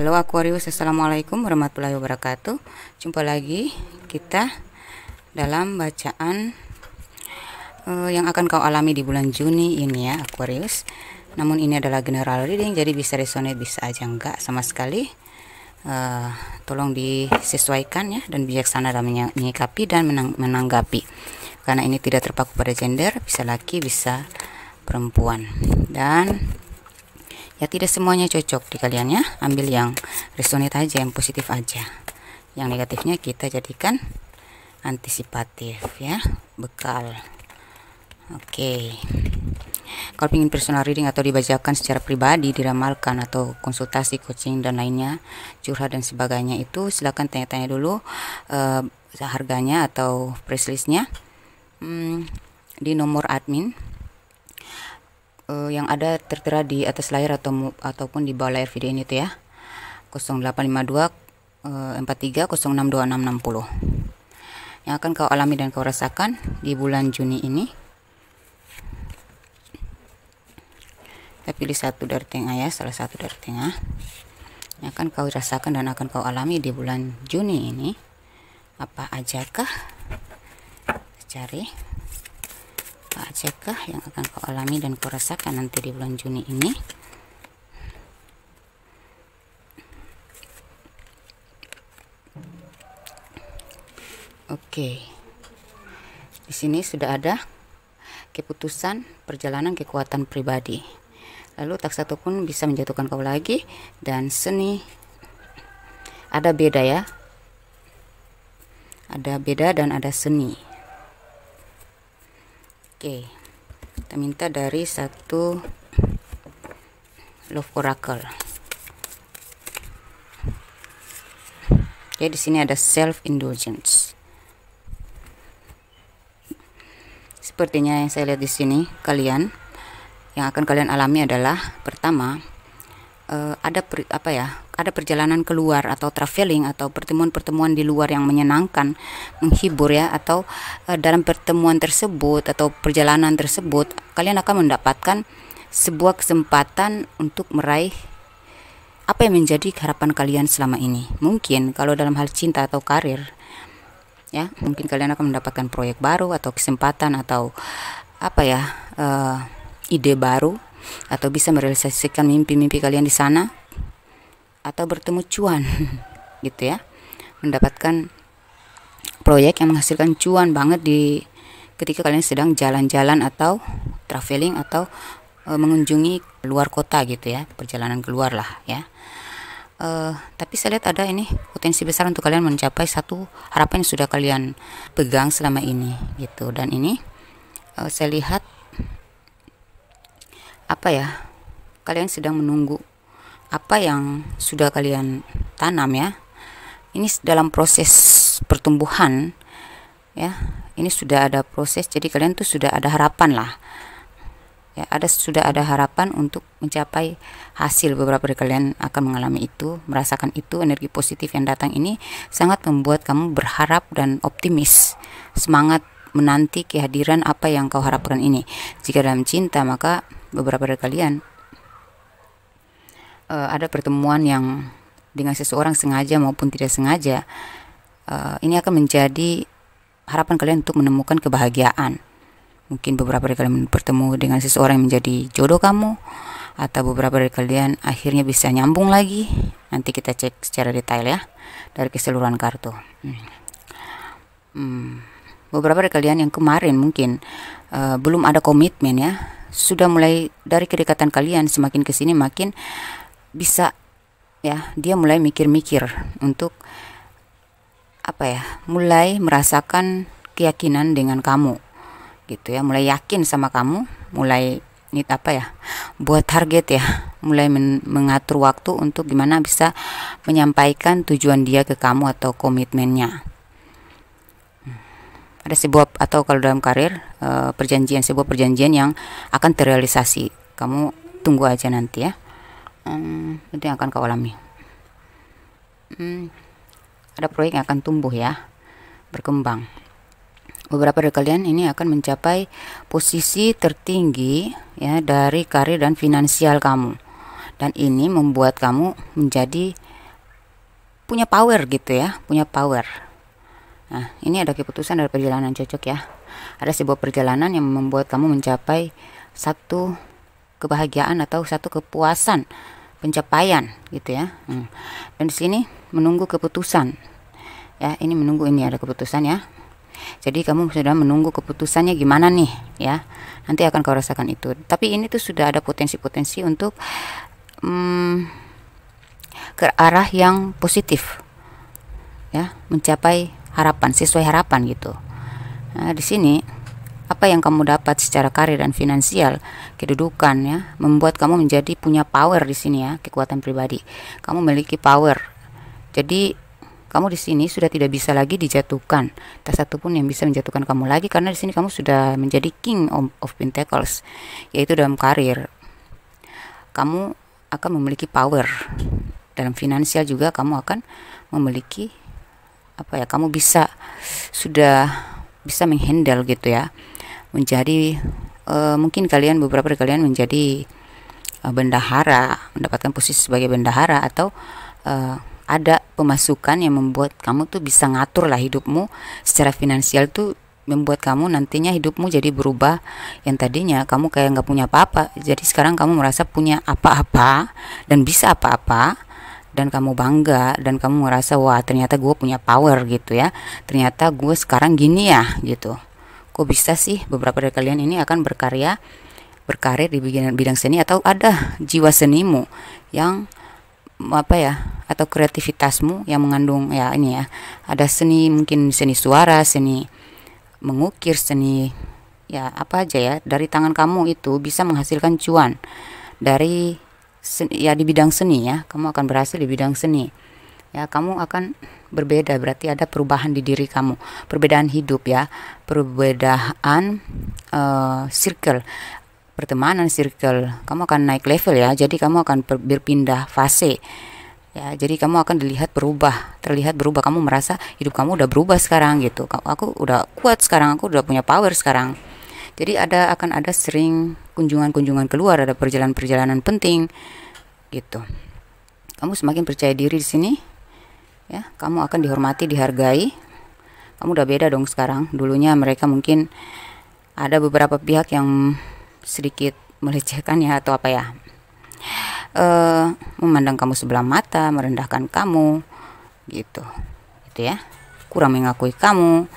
Halo Aquarius, Assalamualaikum warahmatullahi wabarakatuh Jumpa lagi kita dalam bacaan uh, yang akan kau alami di bulan Juni ini ya Aquarius Namun ini adalah general reading jadi bisa resonate bisa aja enggak sama sekali uh, Tolong disesuaikan ya dan bijaksana dalam menyikapi dan menang menanggapi Karena ini tidak terpaku pada gender, bisa laki bisa perempuan Dan ya tidak semuanya cocok di kalian ya ambil yang resonate aja yang positif aja yang negatifnya kita jadikan antisipatif ya bekal oke okay. kalau ingin personal reading atau dibacakan secara pribadi diramalkan atau konsultasi coaching dan lainnya curhat dan sebagainya itu silahkan tanya-tanya dulu uh, harganya atau price listnya hmm, di nomor admin uh, yang ada tertera di atas layar atau ataupun di bawah layar video ini tuh ya 0852 uh, 43 062660 yang akan kau alami dan kau rasakan di bulan Juni ini kita pilih satu dari tengah ya salah satu dari tengah yang akan kau rasakan dan akan kau alami di bulan Juni ini apa ajakah kah? cari kah yang akan kau alami dan kau rasakan nanti di bulan Juni ini Oke. Di sini sudah ada keputusan perjalanan kekuatan pribadi. Lalu tak satu pun bisa menjatuhkan kau lagi dan seni ada beda ya. Ada beda dan ada seni. Oke, kita minta dari satu Love Oracle. Oke, di sini ada self indulgence. Sepertinya yang saya lihat di sini kalian yang akan kalian alami adalah pertama eh, ada apa ya ada perjalanan keluar atau traveling atau pertemuan-pertemuan di luar yang menyenangkan, menghibur ya atau uh, dalam pertemuan tersebut atau perjalanan tersebut kalian akan mendapatkan sebuah kesempatan untuk meraih apa yang menjadi harapan kalian selama ini. Mungkin kalau dalam hal cinta atau karir, ya mungkin kalian akan mendapatkan proyek baru atau kesempatan atau apa ya uh, ide baru atau bisa merealisasikan mimpi-mimpi kalian di sana atau bertemu cuan gitu ya mendapatkan proyek yang menghasilkan cuan banget di ketika kalian sedang jalan-jalan atau traveling atau e, mengunjungi luar kota gitu ya perjalanan keluar lah ya e, tapi saya lihat ada ini potensi besar untuk kalian mencapai satu harapan yang sudah kalian pegang selama ini gitu dan ini e, saya lihat apa ya kalian sedang menunggu apa yang sudah kalian tanam ya. Ini dalam proses pertumbuhan ya. Ini sudah ada proses jadi kalian tuh sudah ada harapan lah. Ya, ada sudah ada harapan untuk mencapai hasil beberapa dari kalian akan mengalami itu, merasakan itu energi positif yang datang ini sangat membuat kamu berharap dan optimis. Semangat menanti kehadiran apa yang kau harapkan ini. Jika dalam cinta, maka beberapa dari kalian uh, ada pertemuan yang dengan seseorang sengaja maupun tidak sengaja, uh, ini akan menjadi harapan kalian untuk menemukan kebahagiaan. Mungkin beberapa dari kalian bertemu dengan seseorang yang menjadi jodoh kamu, atau beberapa dari kalian akhirnya bisa nyambung lagi. Nanti kita cek secara detail ya dari keseluruhan kartu. Hmm. Hmm. Beberapa dari kalian yang kemarin mungkin uh, belum ada komitmen ya, sudah mulai dari kedekatan kalian semakin kesini makin bisa ya dia mulai mikir-mikir untuk apa ya mulai merasakan keyakinan dengan kamu gitu ya mulai yakin sama kamu mulai ini apa ya buat target ya mulai men mengatur waktu untuk gimana bisa menyampaikan tujuan dia ke kamu atau komitmennya ada sebuah atau kalau dalam karir eh, perjanjian sebuah perjanjian yang akan terrealisasi kamu tunggu aja nanti ya hmm, itu yang akan kau alami hmm, ada proyek yang akan tumbuh ya berkembang beberapa dari kalian ini akan mencapai posisi tertinggi ya dari karir dan finansial kamu dan ini membuat kamu menjadi punya power gitu ya punya power nah ini ada keputusan dari perjalanan cocok ya ada sebuah perjalanan yang membuat kamu mencapai satu kebahagiaan atau satu kepuasan pencapaian gitu ya hmm. dan di sini menunggu keputusan ya ini menunggu ini ada keputusan ya jadi kamu sudah menunggu keputusannya gimana nih ya nanti akan kau rasakan itu tapi ini tuh sudah ada potensi-potensi untuk hmm, ke arah yang positif ya mencapai harapan sesuai harapan gitu nah, di sini apa yang kamu dapat secara karir dan finansial, kedudukan ya, membuat kamu menjadi punya power di sini ya, kekuatan pribadi. Kamu memiliki power. Jadi kamu di sini sudah tidak bisa lagi dijatuhkan. Tak satu pun yang bisa menjatuhkan kamu lagi karena di sini kamu sudah menjadi king of, of pentacles, yaitu dalam karir. Kamu akan memiliki power. Dalam finansial juga kamu akan memiliki apa ya? Kamu bisa sudah bisa menghandle gitu ya menjadi uh, mungkin kalian beberapa dari kalian menjadi uh, bendahara, mendapatkan posisi sebagai bendahara atau uh, ada pemasukan yang membuat kamu tuh bisa ngatur lah hidupmu secara finansial tuh membuat kamu nantinya hidupmu jadi berubah yang tadinya kamu kayak nggak punya apa-apa jadi sekarang kamu merasa punya apa-apa dan bisa apa-apa dan kamu bangga dan kamu merasa wah ternyata gue punya power gitu ya ternyata gue sekarang gini ya gitu kok bisa sih beberapa dari kalian ini akan berkarya berkarir di bidang bidang seni atau ada jiwa senimu yang apa ya atau kreativitasmu yang mengandung ya ini ya ada seni mungkin seni suara seni mengukir seni ya apa aja ya dari tangan kamu itu bisa menghasilkan cuan dari seni, ya di bidang seni ya kamu akan berhasil di bidang seni ya kamu akan berbeda berarti ada perubahan di diri kamu perbedaan hidup ya perbedaan uh, circle pertemanan circle kamu akan naik level ya jadi kamu akan berpindah fase ya jadi kamu akan dilihat berubah terlihat berubah kamu merasa hidup kamu udah berubah sekarang gitu aku udah kuat sekarang aku udah punya power sekarang jadi ada akan ada sering kunjungan-kunjungan keluar ada perjalanan-perjalanan penting gitu kamu semakin percaya diri di sini ya kamu akan dihormati dihargai kamu udah beda dong sekarang dulunya mereka mungkin ada beberapa pihak yang sedikit melecehkan ya atau apa ya e, memandang kamu sebelah mata merendahkan kamu gitu gitu ya kurang mengakui kamu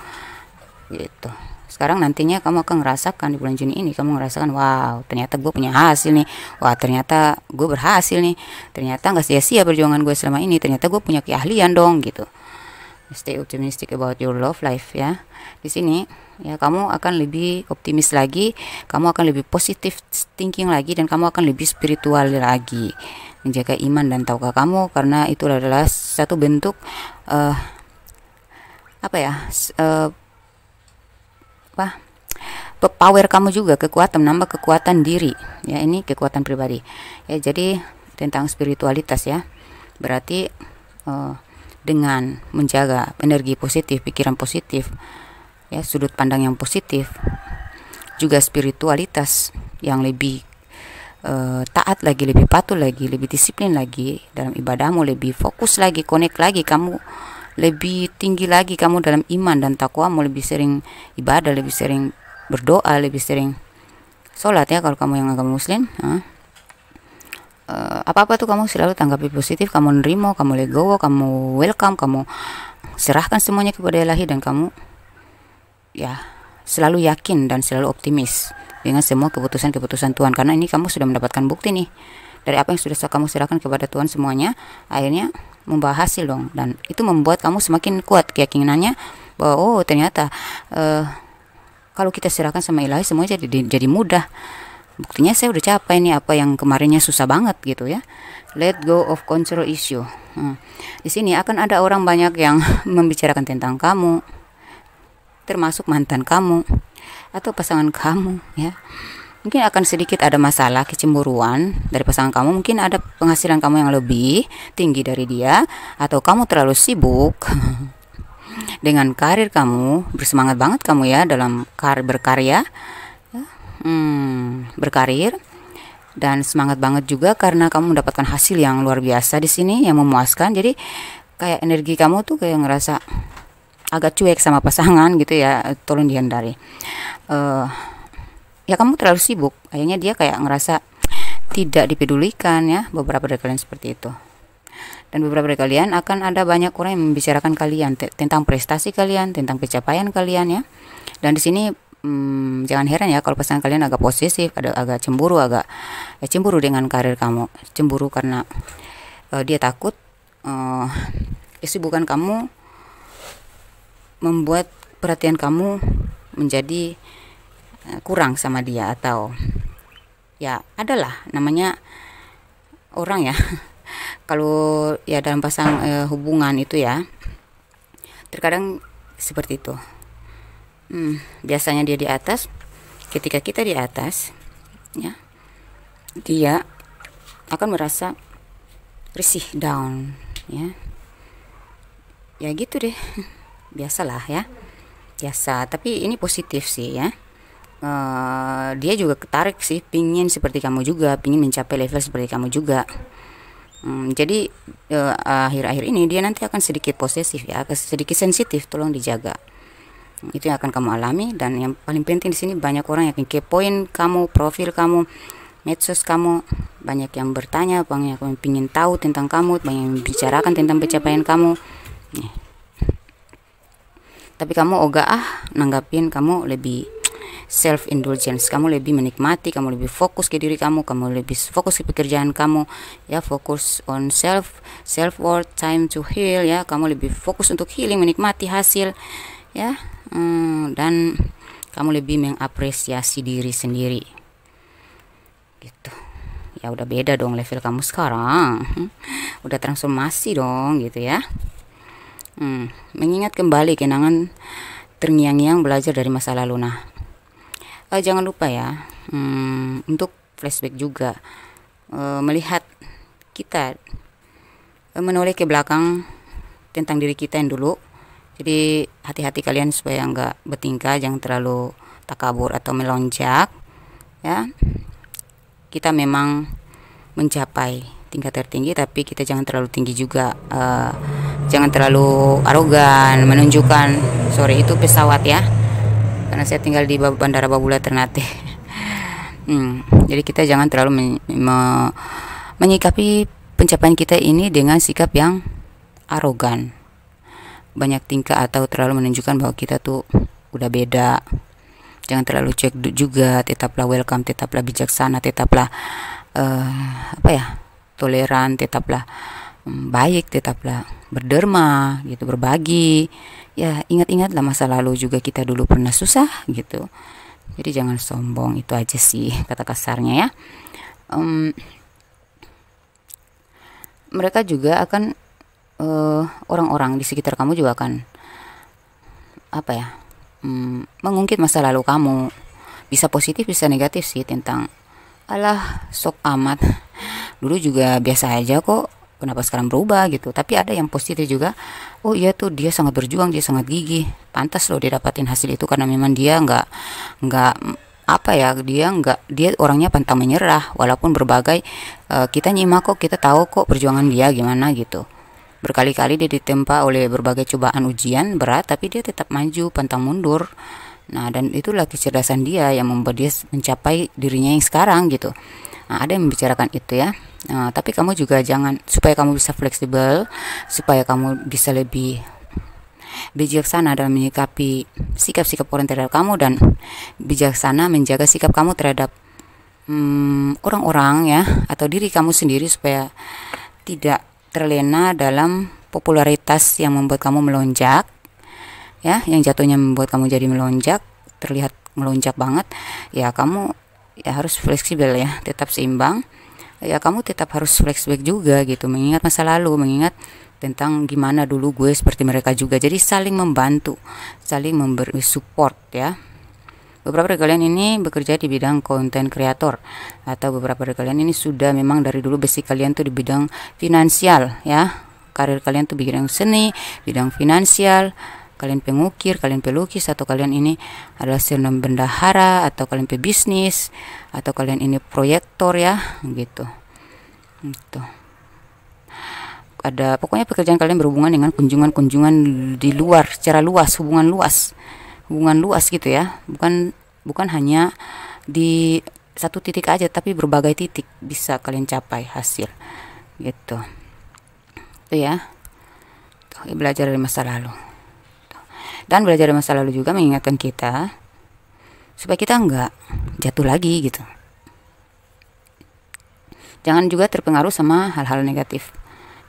gitu sekarang nantinya kamu akan ngerasakan di bulan Juni ini kamu ngerasakan wow ternyata gue punya hasil nih wah ternyata gue berhasil nih ternyata nggak sia-sia perjuangan gue selama ini ternyata gue punya keahlian dong gitu stay optimistic about your love life ya di sini ya kamu akan lebih optimis lagi kamu akan lebih positif thinking lagi dan kamu akan lebih spiritual lagi menjaga iman dan tauka kamu karena itu adalah satu bentuk uh, apa ya uh, apa power kamu juga kekuatan menambah kekuatan diri ya ini kekuatan pribadi ya jadi tentang spiritualitas ya berarti uh, dengan menjaga energi positif pikiran positif ya sudut pandang yang positif juga spiritualitas yang lebih uh, taat lagi lebih patuh lagi lebih disiplin lagi dalam ibadahmu lebih fokus lagi connect lagi kamu lebih tinggi lagi kamu dalam iman dan takwa takwamu lebih sering ibadah lebih sering berdoa lebih sering sholat ya kalau kamu yang agama muslim nah. apa-apa tuh kamu selalu tanggapi positif, kamu nerimo, kamu legowo, kamu welcome, kamu serahkan semuanya kepada Ilahi dan kamu ya selalu yakin dan selalu optimis dengan semua keputusan-keputusan Tuhan karena ini kamu sudah mendapatkan bukti nih dari apa yang sudah kamu serahkan kepada Tuhan semuanya akhirnya membawa hasil dong dan itu membuat kamu semakin kuat keyakinannya bahwa oh ternyata uh, kalau kita serahkan sama ilahi semuanya jadi jadi mudah buktinya saya udah capai nih apa yang kemarinnya susah banget gitu ya let go of control issue hmm. di sini akan ada orang banyak yang membicarakan tentang kamu termasuk mantan kamu atau pasangan kamu ya mungkin akan sedikit ada masalah kecemburuan dari pasangan kamu mungkin ada penghasilan kamu yang lebih tinggi dari dia atau kamu terlalu sibuk dengan karir kamu bersemangat banget kamu ya dalam kar berkarya ya, hmm, berkarir dan semangat banget juga karena kamu mendapatkan hasil yang luar biasa di sini yang memuaskan jadi kayak energi kamu tuh kayak ngerasa agak cuek sama pasangan gitu ya tolong dihindari uh, ya kamu terlalu sibuk akhirnya dia kayak ngerasa tidak dipedulikan ya beberapa dari kalian seperti itu dan beberapa dari kalian akan ada banyak orang yang membicarakan kalian tentang prestasi kalian tentang pencapaian kalian ya dan di sini hmm, jangan heran ya kalau pasangan kalian agak posesif, ada agak cemburu, agak ya, cemburu dengan karir kamu, cemburu karena uh, dia takut uh, eh, bukan kamu membuat perhatian kamu menjadi Eh, kurang sama dia atau ya adalah namanya orang ya kalau ya dalam pasang eh, hubungan itu ya terkadang seperti itu hmm, biasanya dia di atas ketika kita di atas ya dia akan merasa risih down ya ya gitu deh biasalah ya biasa tapi ini positif sih ya uh, dia juga ketarik sih pingin seperti kamu juga pingin mencapai level seperti kamu juga um, jadi akhir eh, akhir-akhir ini dia nanti akan sedikit posesif ya sedikit sensitif tolong dijaga itu yang akan kamu alami dan yang paling penting di sini banyak orang yang kepoin kamu profil kamu medsos kamu banyak yang bertanya banyak yang ingin tahu tentang kamu banyak yang bicarakan tentang pencapaian kamu tapi kamu ogah ah nanggapin kamu lebih self indulgence kamu lebih menikmati kamu lebih fokus ke diri kamu kamu lebih fokus ke pekerjaan kamu ya fokus on self self worth time to heal ya kamu lebih fokus untuk healing menikmati hasil ya hmm, dan kamu lebih mengapresiasi diri sendiri gitu ya udah beda dong level kamu sekarang udah transformasi dong gitu ya hmm. mengingat kembali kenangan terngiang-ngiang belajar dari masa lalu nah uh, jangan lupa ya um, untuk flashback juga uh, melihat kita uh, menoleh ke belakang tentang diri kita yang dulu jadi hati-hati kalian supaya nggak bertingkah jangan terlalu takabur atau melonjak ya kita memang mencapai tingkat tertinggi tapi kita jangan terlalu tinggi juga uh, jangan terlalu arogan menunjukkan sore itu pesawat ya karena saya tinggal di Bandara Babula Ternate hmm, jadi kita jangan terlalu men me menyikapi pencapaian kita ini dengan sikap yang arogan banyak tingkah atau terlalu menunjukkan bahwa kita tuh udah beda jangan terlalu cek juga tetaplah welcome tetaplah bijaksana tetaplah uh, apa ya toleran tetaplah baik, tetaplah berderma gitu, berbagi. Ya, ingat-ingatlah masa lalu juga kita dulu pernah susah gitu. Jadi jangan sombong itu aja sih kata kasarnya ya. Um, mereka juga akan eh, orang-orang uh, di sekitar kamu juga akan apa ya um, mengungkit masa lalu kamu bisa positif bisa negatif sih tentang alah sok amat dulu juga biasa aja kok kenapa sekarang berubah gitu tapi ada yang positif juga oh iya tuh dia sangat berjuang dia sangat gigih pantas loh dia dapatin hasil itu karena memang dia nggak nggak apa ya dia nggak dia orangnya pantang menyerah walaupun berbagai uh, kita nyimak kok kita tahu kok perjuangan dia gimana gitu berkali-kali dia ditempa oleh berbagai cobaan ujian berat tapi dia tetap maju pantang mundur nah dan itulah kecerdasan dia yang membuat dia mencapai dirinya yang sekarang gitu nah, ada yang membicarakan itu ya Nah, tapi kamu juga jangan supaya kamu bisa fleksibel, supaya kamu bisa lebih bijaksana dalam menyikapi sikap-sikap orang terhadap kamu dan bijaksana menjaga sikap kamu terhadap hmm, orang-orang hmm, orang ya atau diri kamu sendiri supaya tidak terlena dalam popularitas yang membuat kamu melonjak ya yang jatuhnya membuat kamu jadi melonjak terlihat melonjak banget ya kamu ya harus fleksibel ya tetap seimbang ya kamu tetap harus flashback juga gitu mengingat masa lalu mengingat tentang gimana dulu gue seperti mereka juga jadi saling membantu saling memberi support ya Beberapa dari kalian ini bekerja di bidang konten kreator atau beberapa dari kalian ini sudah memang dari dulu besi kalian tuh di bidang finansial ya. Karir kalian tuh bidang seni, bidang finansial, kalian pengukir, kalian pelukis, atau kalian ini adalah senam bendahara, atau kalian pebisnis, atau kalian ini proyektor ya, gitu. Gitu. Ada pokoknya pekerjaan kalian berhubungan dengan kunjungan-kunjungan di luar secara luas, hubungan luas. Hubungan luas gitu ya. Bukan bukan hanya di satu titik aja tapi berbagai titik bisa kalian capai hasil. Gitu. Itu ya. Tuh, belajar dari masa lalu. Dan belajar dari masa lalu juga mengingatkan kita supaya kita nggak jatuh lagi gitu. Jangan juga terpengaruh sama hal-hal negatif.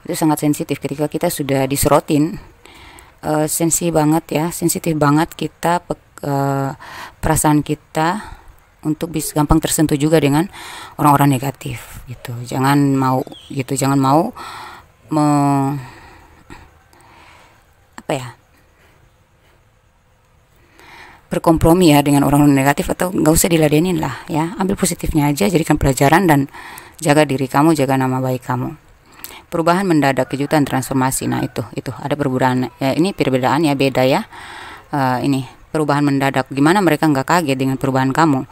Itu sangat sensitif ketika kita sudah diserotin uh, eh, sensitif banget ya, sensitif banget kita uh, perasaan kita untuk bisa gampang tersentuh juga dengan orang-orang negatif gitu. Jangan mau gitu, jangan mau me, apa ya? berkompromi ya dengan orang-orang negatif atau nggak usah diladenin lah ya ambil positifnya aja jadikan pelajaran dan jaga diri kamu jaga nama baik kamu perubahan mendadak kejutan transformasi nah itu itu ada perbedaan ya, ini perbedaan ya beda ya uh, ini perubahan mendadak gimana mereka nggak kaget dengan perubahan kamu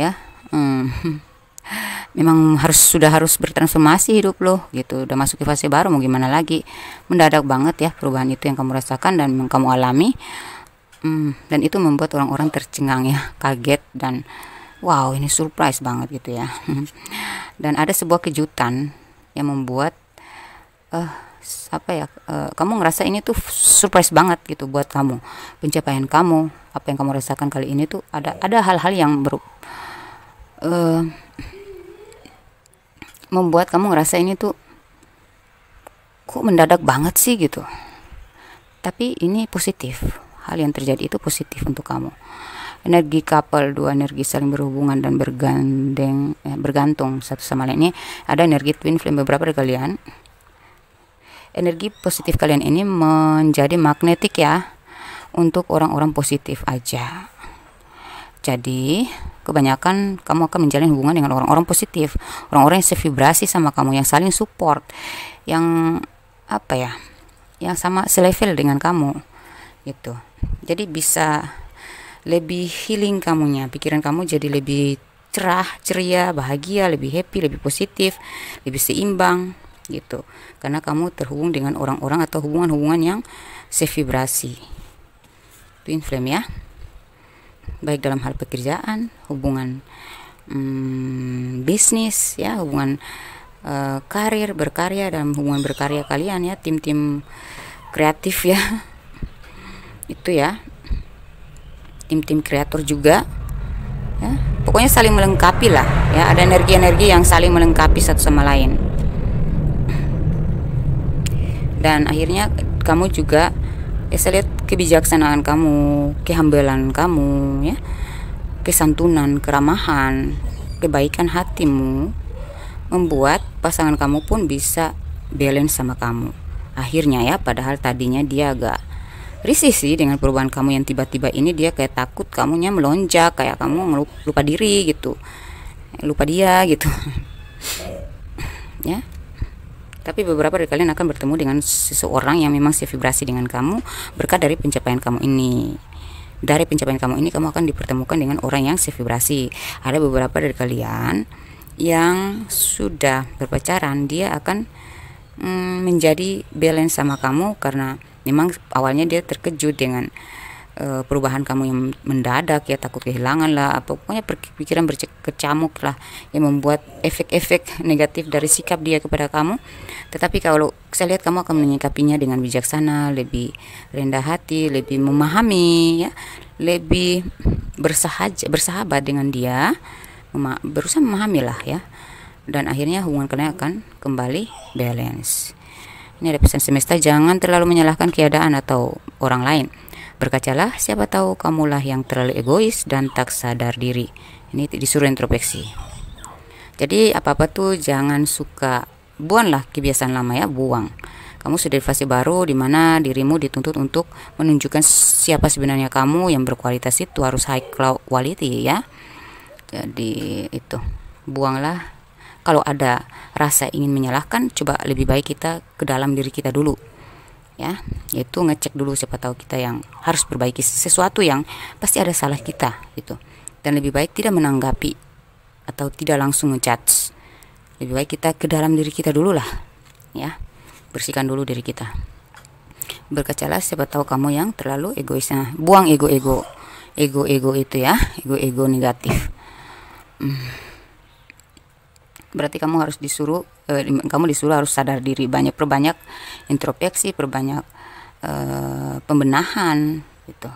ya hmm. memang harus sudah harus bertransformasi hidup loh gitu udah masuk ke fase baru mau gimana lagi mendadak banget ya perubahan itu yang kamu rasakan dan kamu alami Mm, dan itu membuat orang-orang tercengang ya, kaget dan wow ini surprise banget gitu ya. dan ada sebuah kejutan yang membuat eh uh, apa ya, uh, kamu ngerasa ini tuh surprise banget gitu buat kamu. Pencapaian kamu, apa yang kamu rasakan kali ini tuh ada ada hal-hal yang ber uh, eh, membuat kamu ngerasa ini tuh kok mendadak banget sih gitu. Tapi ini positif hal yang terjadi itu positif untuk kamu. Energi couple dua energi saling berhubungan dan bergandeng eh, bergantung satu sama lain ini ada energi twin flame beberapa dari kalian. Energi positif kalian ini menjadi magnetik ya untuk orang-orang positif aja. Jadi, kebanyakan kamu akan menjalin hubungan dengan orang-orang positif, orang-orang yang sevibrasi sama kamu, yang saling support, yang apa ya, yang sama selevel dengan kamu, gitu jadi bisa lebih healing kamunya pikiran kamu jadi lebih cerah ceria bahagia lebih happy lebih positif lebih seimbang gitu karena kamu terhubung dengan orang-orang atau hubungan-hubungan yang sevibrasi twin flame ya baik dalam hal pekerjaan hubungan hmm, bisnis ya hubungan uh, karir berkarya dalam hubungan berkarya kalian ya tim-tim kreatif ya itu ya tim-tim kreator juga ya pokoknya saling melengkapi lah ya ada energi-energi yang saling melengkapi satu sama lain dan akhirnya kamu juga ya saya lihat kebijaksanaan kamu kehambelan kamu ya kesantunan keramahan kebaikan hatimu membuat pasangan kamu pun bisa balance sama kamu akhirnya ya padahal tadinya dia agak risih sih dengan perubahan kamu yang tiba-tiba ini dia kayak takut kamunya melonjak kayak kamu lupa diri gitu eh, lupa dia gitu ya tapi beberapa dari kalian akan bertemu dengan seseorang yang memang vibrasi dengan kamu berkat dari pencapaian kamu ini dari pencapaian kamu ini kamu akan dipertemukan dengan orang yang sevibrasi ada beberapa dari kalian yang sudah berpacaran dia akan mm, menjadi balance sama kamu karena memang awalnya dia terkejut dengan uh, perubahan kamu yang mendadak ya takut kehilangan lah apa pokoknya pikiran berkecamuk lah yang membuat efek-efek negatif dari sikap dia kepada kamu tetapi kalau saya lihat kamu akan menyikapinya dengan bijaksana lebih rendah hati lebih memahami ya lebih bersahaja bersahabat dengan dia mema berusaha memahamilah ya dan akhirnya hubungan kalian akan kembali balance ini ada pesan semesta, jangan terlalu menyalahkan keadaan atau orang lain. Berkacalah, siapa tahu kamulah yang terlalu egois dan tak sadar diri. Ini disuruh introspeksi. Jadi apa-apa tuh jangan suka buanglah kebiasaan lama ya, buang. Kamu sudah di fase baru di mana dirimu dituntut untuk menunjukkan siapa sebenarnya kamu yang berkualitas itu harus high quality ya. Jadi itu buanglah kalau ada rasa ingin menyalahkan coba lebih baik kita ke dalam diri kita dulu ya yaitu ngecek dulu siapa tahu kita yang harus perbaiki sesuatu yang pasti ada salah kita gitu dan lebih baik tidak menanggapi atau tidak langsung ngejudge lebih baik kita ke dalam diri kita dulu lah ya bersihkan dulu diri kita berkacalah siapa tahu kamu yang terlalu egoisnya buang ego-ego ego-ego itu ya ego-ego negatif hmm berarti kamu harus disuruh uh, kamu disuruh harus sadar diri banyak perbanyak introspeksi perbanyak eh, pembenahan gitu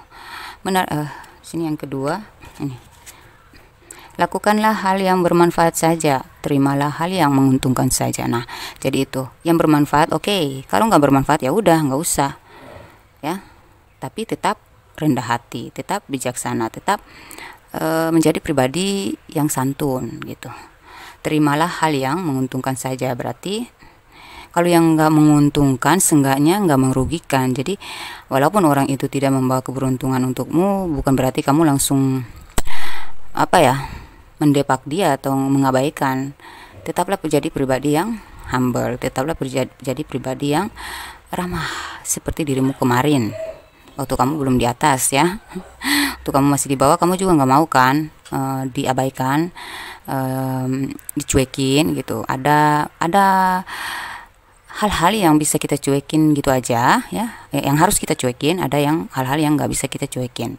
benar eh, sini yang kedua ini lakukanlah hal yang bermanfaat saja terimalah hal yang menguntungkan saja nah jadi itu yang bermanfaat oke okay. kalau nggak bermanfaat ya udah nggak usah ya tapi tetap rendah hati tetap bijaksana tetap uh, menjadi pribadi yang santun gitu terimalah hal yang menguntungkan saja berarti kalau yang nggak menguntungkan seenggaknya nggak merugikan jadi walaupun orang itu tidak membawa keberuntungan untukmu bukan berarti kamu langsung apa ya mendepak dia atau mengabaikan tetaplah menjadi pribadi yang humble tetaplah menjadi pribadi yang ramah seperti dirimu kemarin waktu kamu belum di atas ya waktu kamu masih di bawah kamu juga nggak mau kan uh, diabaikan um, dicuekin gitu ada ada hal-hal yang bisa kita cuekin gitu aja ya eh, yang harus kita cuekin ada yang hal-hal yang nggak bisa kita cuekin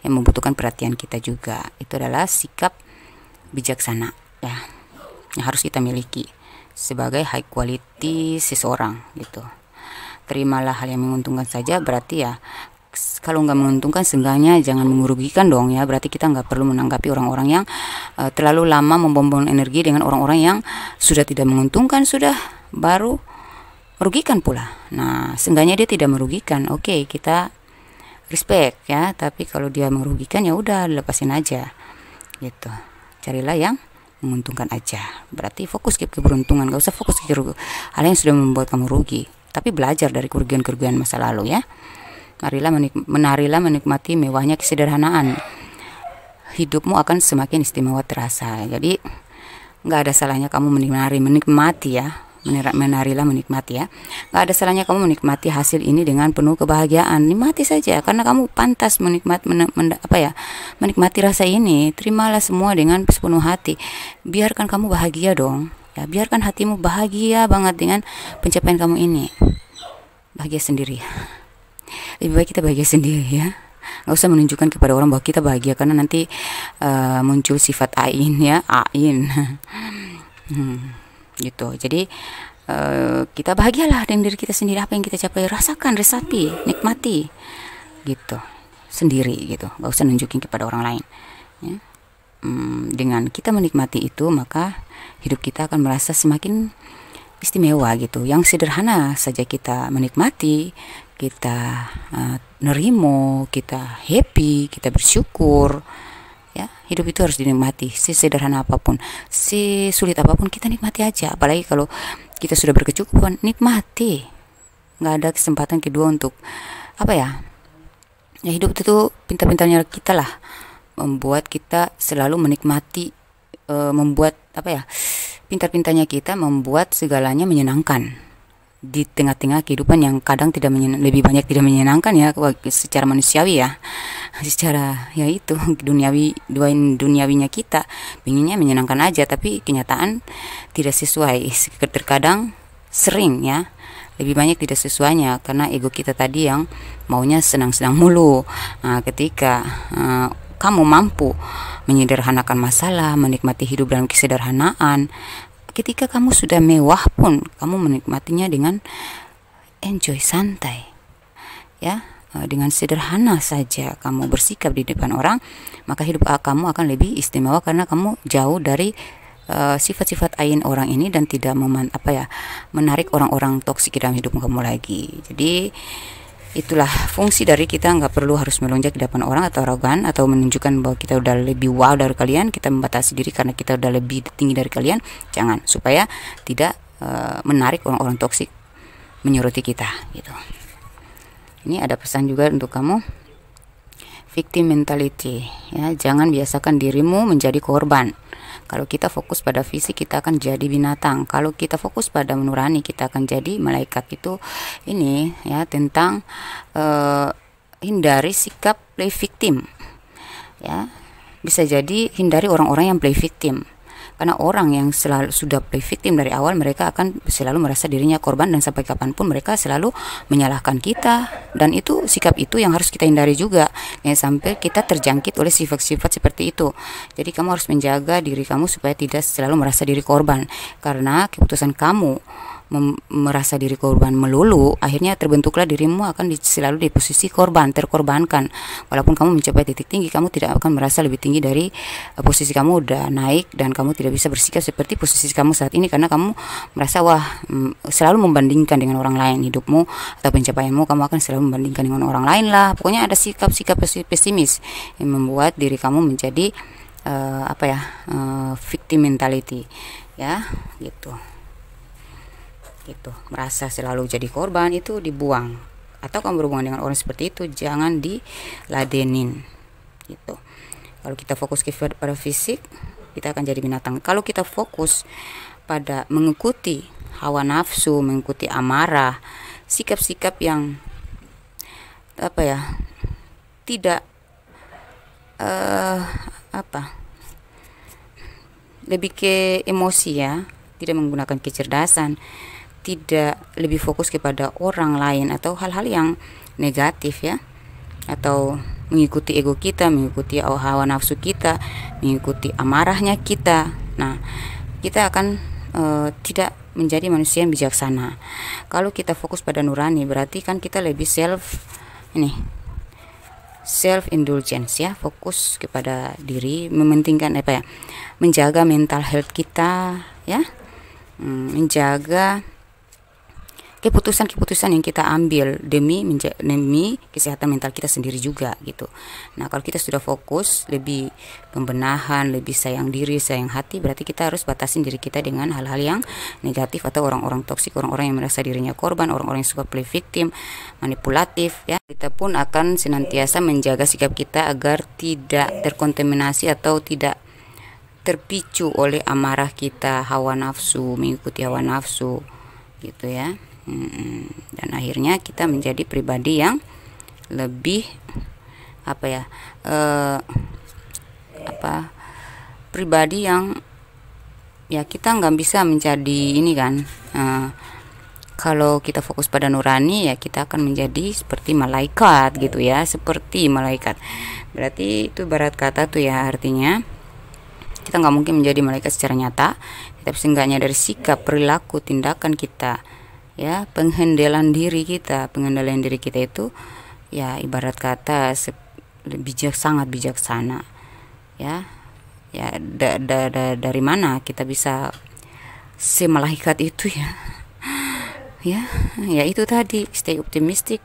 yang membutuhkan perhatian kita juga itu adalah sikap bijaksana ya yang harus kita miliki sebagai high quality seseorang gitu terimalah hal yang menguntungkan saja berarti ya kalau nggak menguntungkan seenggaknya jangan mengurugikan dong ya berarti kita nggak perlu menanggapi orang-orang yang uh, terlalu lama membombong energi dengan orang-orang yang sudah tidak menguntungkan sudah baru merugikan pula nah seenggaknya dia tidak merugikan oke okay, kita respect ya tapi kalau dia merugikan ya udah lepasin aja gitu carilah yang menguntungkan aja berarti fokus ke keberuntungan gak usah fokus ke hal yang sudah membuat kamu rugi tapi belajar dari kerugian-kerugian masa lalu ya Marilah, menik menarilah menikmati mewahnya kesederhanaan. Hidupmu akan semakin istimewa terasa. Jadi nggak ada salahnya kamu menari menikmati ya. Menarilah menikmati ya. Nggak ada salahnya kamu menikmati hasil ini dengan penuh kebahagiaan. Nikmati saja karena kamu pantas menikmati men, men, apa ya? Menikmati rasa ini. Terimalah semua dengan sepenuh hati. Biarkan kamu bahagia dong. Ya, biarkan hatimu bahagia banget dengan pencapaian kamu ini bahagia sendiri lebih baik kita bahagia sendiri ya nggak usah menunjukkan kepada orang bahwa kita bahagia karena nanti uh, muncul sifat ain ya ain hmm, gitu jadi uh, kita bahagialah dengan diri kita sendiri apa yang kita capai rasakan resapi nikmati gitu sendiri gitu nggak usah nunjukin kepada orang lain ya. hmm, dengan kita menikmati itu maka hidup kita akan merasa semakin istimewa gitu yang sederhana saja kita menikmati kita uh, nerimo, kita happy, kita bersyukur. Ya, hidup itu harus dinikmati, sederhana apapun, sulit apapun kita nikmati aja. Apalagi kalau kita sudah berkecukupan, nikmati. Nggak ada kesempatan kedua untuk apa ya? Ya hidup itu pintar-pintarnya kita lah membuat kita selalu menikmati e, membuat apa ya? Pintar-pintarnya kita membuat segalanya menyenangkan di tengah-tengah kehidupan yang kadang tidak lebih banyak tidak menyenangkan ya secara manusiawi ya secara ya itu duniawi duain duniawinya kita pinginnya menyenangkan aja tapi kenyataan tidak sesuai terkadang sering ya lebih banyak tidak sesuainya karena ego kita tadi yang maunya senang-senang mulu nah, ketika uh, kamu mampu menyederhanakan masalah, menikmati hidup dalam kesederhanaan, ketika kamu sudah mewah pun kamu menikmatinya dengan enjoy santai ya eh, dengan sederhana saja kamu bersikap di depan orang maka hidup eh, kamu akan lebih istimewa karena kamu jauh dari eh, sifat-sifat uh, ain orang ini dan tidak meman apa ya menarik orang-orang toksik dalam hidup kamu lagi jadi itulah fungsi dari kita nggak perlu harus melonjak di depan orang atau arogan atau menunjukkan bahwa kita udah lebih wow dari kalian kita membatasi diri karena kita udah lebih tinggi dari kalian jangan supaya tidak uh, menarik orang-orang toksik menyoroti kita gitu ini ada pesan juga untuk kamu victim mentality ya jangan biasakan dirimu menjadi korban kalau kita fokus pada fisik kita akan jadi binatang. Kalau kita fokus pada nurani kita akan jadi malaikat. Itu ini ya tentang uh, hindari sikap play victim. Ya. Bisa jadi hindari orang-orang yang play victim. Karena orang yang selalu sudah play victim dari awal mereka akan selalu merasa dirinya korban dan sampai kapanpun mereka selalu menyalahkan kita dan itu sikap itu yang harus kita hindari juga ya sampai kita terjangkit oleh sifat-sifat seperti itu. Jadi kamu harus menjaga diri kamu supaya tidak selalu merasa diri korban karena keputusan kamu merasa diri korban melulu, akhirnya terbentuklah dirimu akan di, selalu di posisi korban, terkorbankan. Walaupun kamu mencapai titik tinggi, kamu tidak akan merasa lebih tinggi dari uh, posisi kamu udah naik dan kamu tidak bisa bersikap seperti posisi kamu saat ini karena kamu merasa wah mm, selalu membandingkan dengan orang lain hidupmu atau pencapaianmu, kamu akan selalu membandingkan dengan orang lain lah. Pokoknya ada sikap-sikap pesimis yang membuat diri kamu menjadi uh, apa ya uh, victim mentality ya gitu gitu merasa selalu jadi korban itu dibuang atau kamu berhubungan dengan orang seperti itu jangan diladenin gitu kalau kita fokus ke pada fisik kita akan jadi binatang kalau kita fokus pada mengikuti hawa nafsu mengikuti amarah sikap-sikap yang apa ya tidak uh, apa lebih ke emosi ya tidak menggunakan kecerdasan tidak lebih fokus kepada orang lain atau hal-hal yang negatif ya atau mengikuti ego kita, mengikuti hawa nafsu kita, mengikuti amarahnya kita. Nah, kita akan e, tidak menjadi manusia yang bijaksana. Kalau kita fokus pada nurani, berarti kan kita lebih self ini self indulgence ya, fokus kepada diri, mementingkan apa ya? Menjaga mental health kita ya. Hmm, menjaga keputusan-keputusan yang kita ambil demi demi kesehatan mental kita sendiri juga gitu. Nah, kalau kita sudah fokus lebih pembenahan, lebih sayang diri, sayang hati, berarti kita harus batasin diri kita dengan hal-hal yang negatif atau orang-orang toksik, orang-orang yang merasa dirinya korban, orang-orang yang suka play victim, manipulatif ya. Kita pun akan senantiasa menjaga sikap kita agar tidak terkontaminasi atau tidak terpicu oleh amarah kita, hawa nafsu, mengikuti hawa nafsu gitu ya dan akhirnya kita menjadi pribadi yang lebih apa ya eh, apa pribadi yang ya kita nggak bisa menjadi ini kan eh, kalau kita fokus pada nurani ya kita akan menjadi seperti malaikat gitu ya seperti malaikat berarti itu barat kata tuh ya artinya kita nggak mungkin menjadi malaikat secara nyata tapi seenggaknya dari sikap perilaku tindakan kita ya pengendalian diri kita pengendalian diri kita itu ya ibarat kata bijak sangat bijaksana ya ya da, da, da, dari mana kita bisa si malaikat itu ya ya ya itu tadi stay optimistic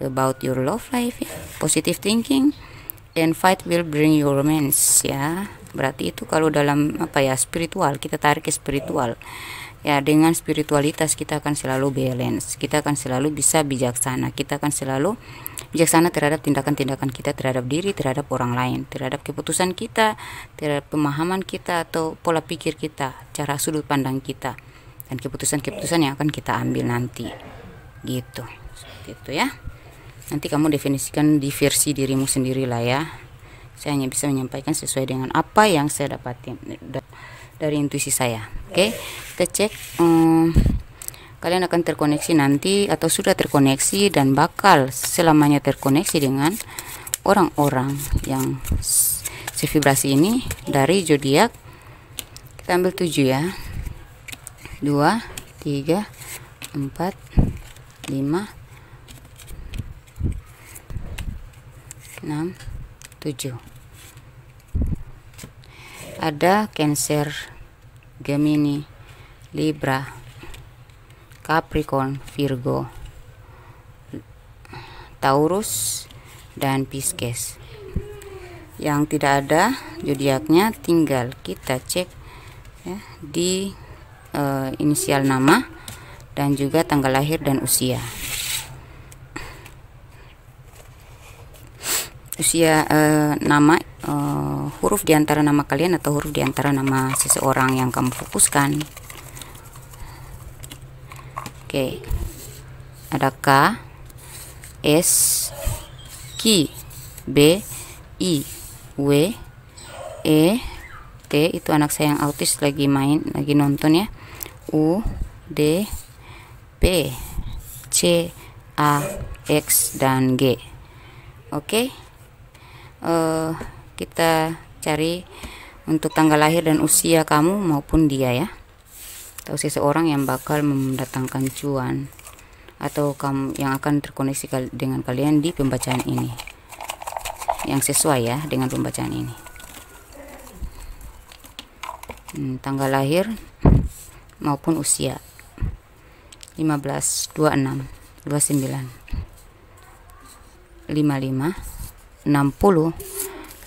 about your love life ya. positive thinking and fight will bring your romance ya berarti itu kalau dalam apa ya spiritual kita tarik ke spiritual ya dengan spiritualitas kita akan selalu balance kita akan selalu bisa bijaksana kita akan selalu bijaksana terhadap tindakan-tindakan kita terhadap diri terhadap orang lain terhadap keputusan kita terhadap pemahaman kita atau pola pikir kita cara sudut pandang kita dan keputusan-keputusan yang akan kita ambil nanti gitu gitu ya nanti kamu definisikan di versi dirimu sendirilah ya saya hanya bisa menyampaikan sesuai dengan apa yang saya dapatin dari intuisi saya oke okay? kita cek Hmm, kalian akan terkoneksi nanti atau sudah terkoneksi dan bakal selamanya terkoneksi dengan orang-orang yang sevibrasi ini dari zodiak kita ambil 7 ya 2 3 4 5 6 7 ada Cancer, Gemini, Libra, Capricorn, Virgo, Taurus, dan Pisces. Yang tidak ada zodiaknya tinggal kita cek ya, di e, inisial nama dan juga tanggal lahir dan usia. Usia e, nama uh, huruf di antara nama kalian atau huruf di antara nama seseorang yang kamu fokuskan. Oke. Okay. Ada K, S, Q, B, I, W, E, T itu anak saya yang autis lagi main, lagi nonton ya. U, D, P, C, A, X dan G. Oke. Okay? Uh, eh, kita cari untuk tanggal lahir dan usia kamu maupun dia ya atau seseorang yang bakal mendatangkan cuan atau kamu yang akan terkoneksi dengan kalian di pembacaan ini yang sesuai ya dengan pembacaan ini hmm, tanggal lahir maupun usia 15 26 29 55 60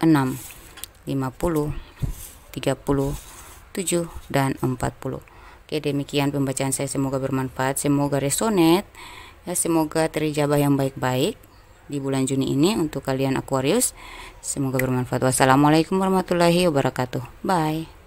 6, 50, tujuh dan 40. Oke, demikian pembacaan saya. Semoga bermanfaat, semoga resonet, ya, semoga terijabah yang baik-baik di bulan Juni ini untuk kalian Aquarius. Semoga bermanfaat. Wassalamualaikum warahmatullahi wabarakatuh. Bye.